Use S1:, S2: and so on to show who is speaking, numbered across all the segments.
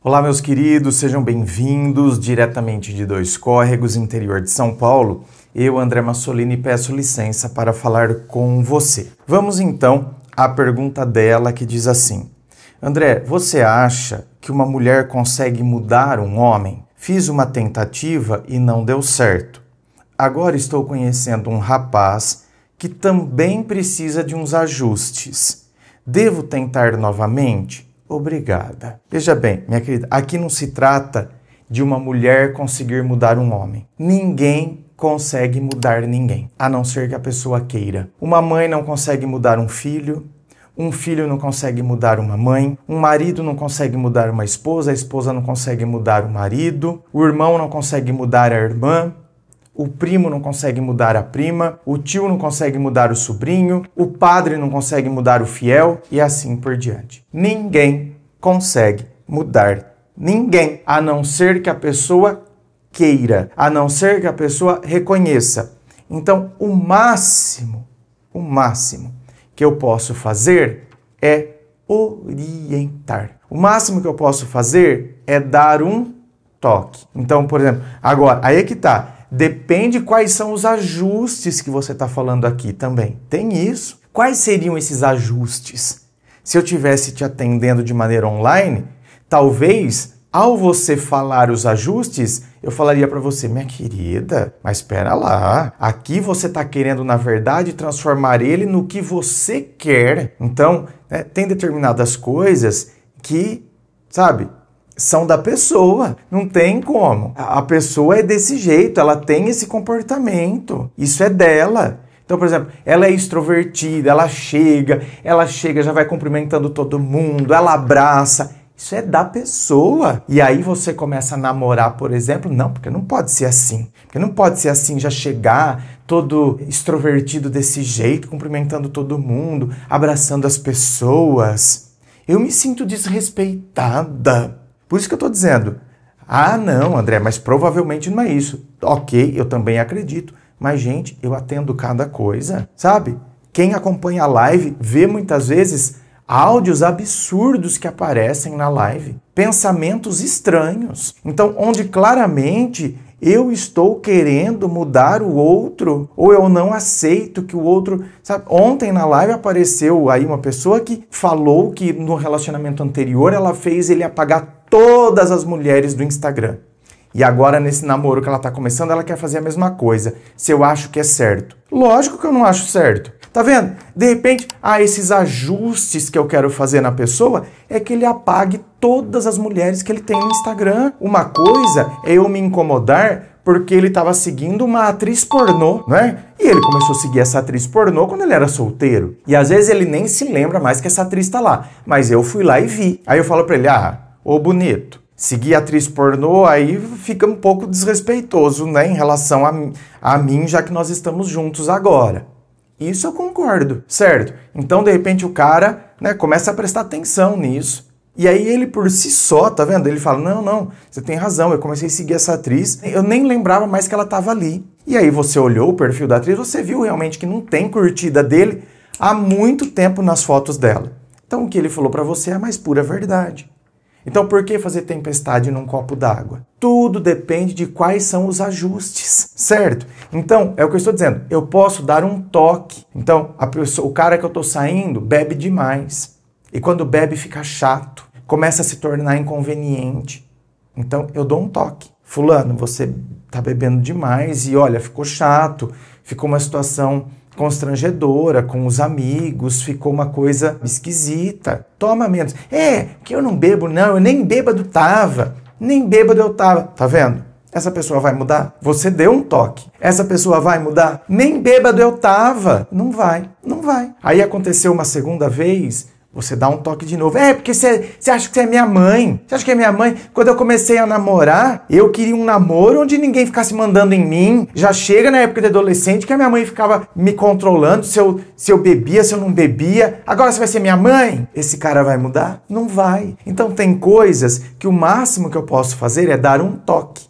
S1: Olá, meus queridos, sejam bem-vindos diretamente de Dois Córregos, interior de São Paulo. Eu, André Massolini, peço licença para falar com você. Vamos então à pergunta dela que diz assim: André, você acha que uma mulher consegue mudar um homem? Fiz uma tentativa e não deu certo. Agora estou conhecendo um rapaz que também precisa de uns ajustes. Devo tentar novamente? obrigada. Veja bem, minha querida, aqui não se trata de uma mulher conseguir mudar um homem. Ninguém consegue mudar ninguém, a não ser que a pessoa queira. Uma mãe não consegue mudar um filho, um filho não consegue mudar uma mãe, um marido não consegue mudar uma esposa, a esposa não consegue mudar o marido, o irmão não consegue mudar a irmã, o primo não consegue mudar a prima, o tio não consegue mudar o sobrinho, o padre não consegue mudar o fiel e assim por diante. Ninguém consegue mudar ninguém, a não ser que a pessoa queira, a não ser que a pessoa reconheça. Então, o máximo, o máximo que eu posso fazer é orientar. O máximo que eu posso fazer é dar um toque. Então, por exemplo, agora, aí é que tá Depende quais são os ajustes que você está falando aqui também. Tem isso. Quais seriam esses ajustes? Se eu tivesse te atendendo de maneira online, talvez ao você falar os ajustes, eu falaria para você, minha querida, mas espera lá, aqui você está querendo na verdade transformar ele no que você quer. Então, né, tem determinadas coisas que, sabe, são da pessoa, não tem como. A pessoa é desse jeito, ela tem esse comportamento, isso é dela. Então, por exemplo, ela é extrovertida, ela chega, ela chega, já vai cumprimentando todo mundo, ela abraça. Isso é da pessoa. E aí você começa a namorar, por exemplo, não, porque não pode ser assim. Porque não pode ser assim já chegar todo extrovertido desse jeito, cumprimentando todo mundo, abraçando as pessoas. Eu me sinto desrespeitada. Por isso que eu estou dizendo, ah, não, André, mas provavelmente não é isso. Ok, eu também acredito, mas gente, eu atendo cada coisa, sabe? Quem acompanha a live vê muitas vezes áudios absurdos que aparecem na live, pensamentos estranhos. Então, onde claramente eu estou querendo mudar o outro ou eu não aceito que o outro, sabe? Ontem na live apareceu aí uma pessoa que falou que no relacionamento anterior ela fez ele apagar todas as mulheres do Instagram. E agora, nesse namoro que ela está começando, ela quer fazer a mesma coisa. Se eu acho que é certo. Lógico que eu não acho certo. Tá vendo? De repente, ah, esses ajustes que eu quero fazer na pessoa é que ele apague todas as mulheres que ele tem no Instagram. Uma coisa é eu me incomodar porque ele estava seguindo uma atriz pornô, né? E ele começou a seguir essa atriz pornô quando ele era solteiro. E às vezes ele nem se lembra mais que essa atriz está lá. Mas eu fui lá e vi. Aí eu falo para ele: ah, ô bonito. Seguir atriz pornô aí fica um pouco desrespeitoso, né, em relação a, a mim, já que nós estamos juntos agora. Isso eu concordo, certo? Então, de repente, o cara né, começa a prestar atenção nisso. E aí ele por si só, tá vendo? Ele fala: Não, não, você tem razão, eu comecei a seguir essa atriz, eu nem lembrava mais que ela estava ali. E aí você olhou o perfil da atriz, você viu realmente que não tem curtida dele há muito tempo nas fotos dela. Então o que ele falou para você é a mais pura verdade. Então, por que fazer tempestade num copo d'água? Tudo depende de quais são os ajustes, certo? Então, é o que eu estou dizendo. Eu posso dar um toque. Então, pessoa, o cara que eu estou saindo bebe demais. E quando bebe, fica chato, começa a se tornar inconveniente. Então, eu dou um toque. Fulano, você está bebendo demais e olha, ficou chato, ficou uma situação constrangedora com os amigos, ficou uma coisa esquisita. Toma menos. É, que eu não bebo, não, eu nem bêbado tava, nem bêbado eu tava. Tá vendo? Essa pessoa vai mudar? Você deu um toque. Essa pessoa vai mudar? Nem bêbado eu tava. Não vai, não vai. Aí aconteceu uma segunda vez, você dá um toque de novo. É, porque você, você acha que você é minha mãe. Você acha que é minha mãe? Quando eu comecei a namorar, eu queria um namoro onde ninguém ficasse mandando em mim. Já chega na época de adolescente que a minha mãe ficava me controlando se eu, se eu bebia, se eu não bebia. Agora você vai ser minha mãe? Esse cara vai mudar? Não vai. Então tem coisas que o máximo que eu posso fazer é dar um toque.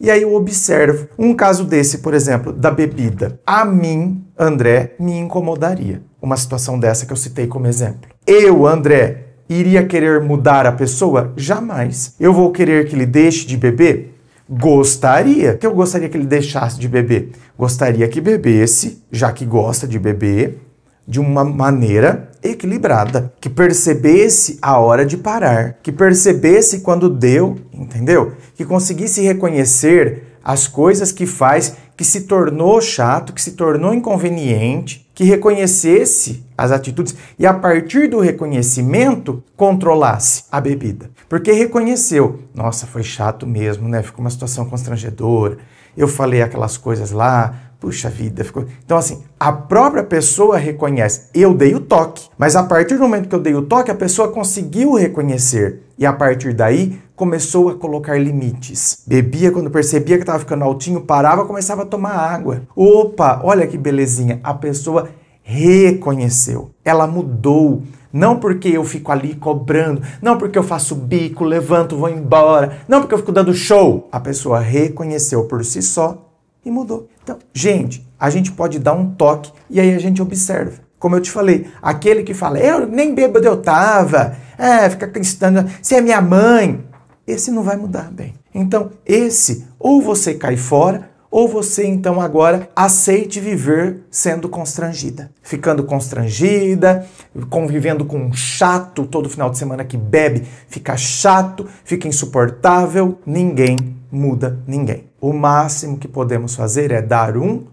S1: E aí eu observo. Um caso desse, por exemplo, da bebida. A mim André me incomodaria. Uma situação dessa que eu citei como exemplo. Eu, André, iria querer mudar a pessoa? Jamais. Eu vou querer que ele deixe de beber? Gostaria. Que eu gostaria que ele deixasse de beber? Gostaria que bebesse, já que gosta de beber, de uma maneira equilibrada, que percebesse a hora de parar, que percebesse quando deu, entendeu? Que conseguisse reconhecer as coisas que faz, que se tornou chato, que se tornou inconveniente, que reconhecesse as atitudes e a partir do reconhecimento controlasse a bebida. Porque reconheceu, nossa, foi chato mesmo, né? Ficou uma situação constrangedora. Eu falei aquelas coisas lá, puxa vida, ficou. Então assim, a própria pessoa reconhece, eu dei o toque, mas a partir do momento que eu dei o toque, a pessoa conseguiu reconhecer e a partir daí começou a colocar limites. Bebia quando percebia que estava ficando altinho, parava, começava a tomar água. Opa, olha que belezinha, a pessoa reconheceu. Ela mudou. Não porque eu fico ali cobrando, não porque eu faço bico, levanto, vou embora, não porque eu fico dando show. A pessoa reconheceu por si só e mudou. Então, gente, a gente pode dar um toque e aí a gente observa. Como eu te falei, aquele que fala, eu nem bêbado eu tava, é, fica cristando, você é minha mãe esse não vai mudar bem. Então, esse ou você cai fora, ou você então agora aceite viver sendo constrangida, ficando constrangida, convivendo com um chato todo final de semana que bebe, fica chato, fica insuportável, ninguém muda ninguém. O máximo que podemos fazer é dar um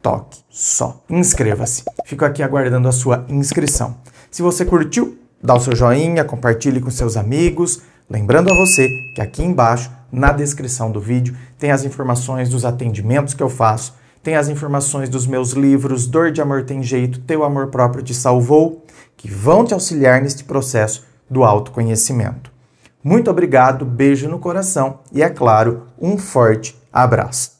S1: toque só. Inscreva-se. Fico aqui aguardando a sua inscrição. Se você curtiu, dá o seu joinha, compartilhe com seus amigos Lembrando a você que aqui embaixo, na descrição do vídeo, tem as informações dos atendimentos que eu faço, tem as informações dos meus livros Dor de Amor Tem Jeito, Teu Amor Próprio Te Salvou, que vão te auxiliar neste processo do autoconhecimento. Muito obrigado, beijo no coração e, é claro, um forte abraço.